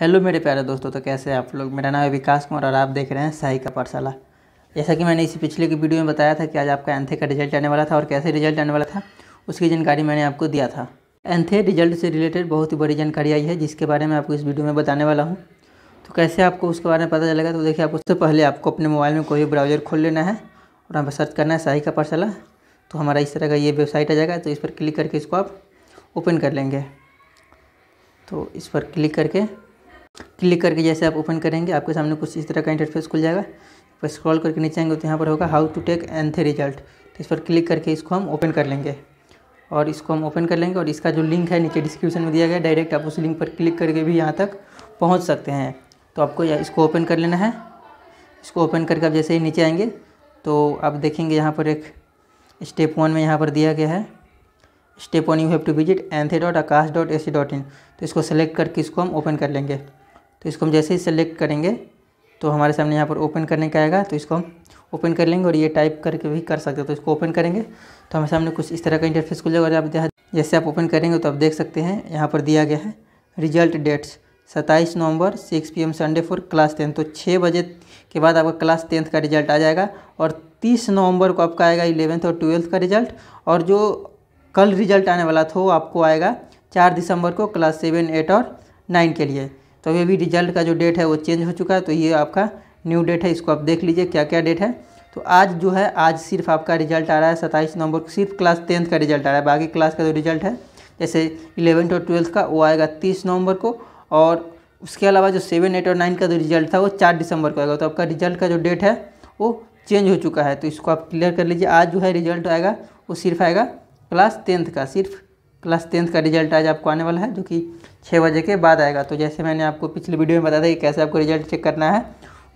hello मेरे प्यारे दोस्तों तो कैसे आप लोग मेरा नाम है विकास कुमार और आप देख रहे हैं साई का पाठशाला जैसा कि मैंने इसी पिछले की वीडियो में बताया था कि आज आपका एंथे का e रिजल्ट आने वाला था और कैसे रिजल्ट आने वाला था उसकी जानकारी मैंने आपको दिया था एंथे e रिजल्ट से रिलेटेड बहुत ही बड़ी जानकारी आई है जिसके बारे में आपको इस वीडियो में बताने वाला हूँ तो कैसे आपको उसके बारे में पता चलेगा तो देखिए आप उससे पहले आपको अपने मोबाइल में कोई ब्राउजर खोल लेना है और वहाँ पर सर्च करना है साई का पाठशाला तो हमारा इस तरह का ये वेबसाइट आ जाएगा तो इस पर क्लिक करके इसको आप ओपन कर लेंगे तो इस पर क्लिक करके क्लिक करके जैसे आप ओपन करेंगे आपके सामने कुछ इस तरह का इंटरफेस खुल जाएगा पर तो स्क्रॉल करके नीचे आएंगे तो यहाँ पर होगा how to take ANTHE result तो इस पर क्लिक करके इसको हम ओपन कर लेंगे और इसको हम ओपन कर लेंगे और इसका जो लिंक है नीचे डिस्क्रिप्शन में दिया गया डायरेक्ट आप उस लिंक पर क्लिक करके भी यहाँ तक पहुँच सकते हैं तो आपको इसको ओपन कर लेना है इसको ओपन करके आप जैसे ही नीचे आएंगे तो आप देखेंगे यहाँ पर एक स्टेप वन में यहाँ पर दिया गया है step one you have to visit ANTHE dot Aakash dot A C dot in तो इसको सेलेक्ट करके इसको हम ओपन कर लेंगे तो इसको हम जैसे ही सेलेक्ट करेंगे तो हमारे सामने यहाँ पर ओपन करने का आएगा तो इसको हम ओपन कर लेंगे और ये टाइप करके भी कर सकते हैं तो इसको ओपन करेंगे तो हमारे सामने कुछ इस तरह का इंटरफेस खुल जाएगा और आप जैसे आप ओपन करेंगे तो आप देख सकते हैं यहाँ पर दिया गया है रिजल्ट डेट्स सत्ताईस नवंबर six P Sunday for class tenth तो छः बजे के बाद आपका क्लास टेंथ का रिजल्ट आ जाएगा और तीस नवंबर को आपका आएगा इलेवेंथ और ट्वेल्थ का रिजल्ट और जो कल रिजल्ट आने वाला था वो आपको आएगा चार दिसंबर को क्लास सेवन एट और नाइन के लिए तो अभी अभी रिजल्ट का जो डेट है वो चेंज हो चुका है तो ये आपका न्यू डेट है इसको आप देख लीजिए क्या क्या डेट है तो आज जो है आज सिर्फ आपका रिजल्ट आ रहा है सत्ताईस नवंबर को सिर्फ क्लास टेंथ का रिजल्ट आ रहा है बाकी क्लास का जो रिजल्ट है जैसे इलेवेंथ और ट्वेल्थ का वो आएगा तीस नवंबर को और उसके अलावा जो सेवन एट और नाइन का जो रिजल्ट था वो चार दिसंबर को आएगा तो आपका रिजल्ट का जो डेट है वो चेंज हो चुका है तो इसको आप क्लियर कर लीजिए आज जो है रिजल्ट आएगा वो सिर्फ आएगा क्लास टेंथ का सिर्फ क्लास टेंथ का रिजल्ट आज आपको आने वाला है जो कि छः बजे के बाद आएगा तो जैसे मैंने आपको पिछले वीडियो में बताया था कि कैसे आपको रिजल्ट चेक करना है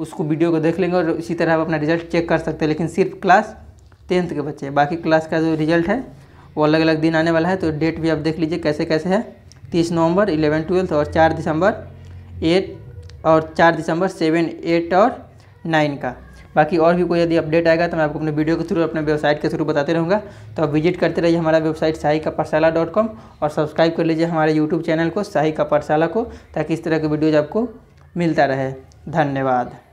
उसको वीडियो को देख लेंगे और इसी तरह आप अपना रिजल्ट चेक कर सकते हैं लेकिन सिर्फ क्लास टेंथ के बच्चे बाकी क्लास का जो रिजल्ट है वो अलग अलग दिन आने वाला है तो डेट भी आप देख लीजिए कैसे कैसे है तीस नवंबर इलेवन ट्वेल्थ और चार दिसंबर एट और चार दिसंबर सेवन एट और नाइन का बाकी और भी कोई यदि अपडेट आएगा तो मैं आपको अपने वीडियो के थ्रू अपने वेबसाइट के थ्रू बताते रहूँगा तो आप विजिट करते रहिए हमारा वेबसाइट शाही का पाठशाला डॉट कॉम और सब्सक्राइब कर लीजिए हमारे यूट्यूब चैनल को शाही का पाठशाला को ताकि इस तरह के वीडियोज आपको मिलता रहे धन्यवाद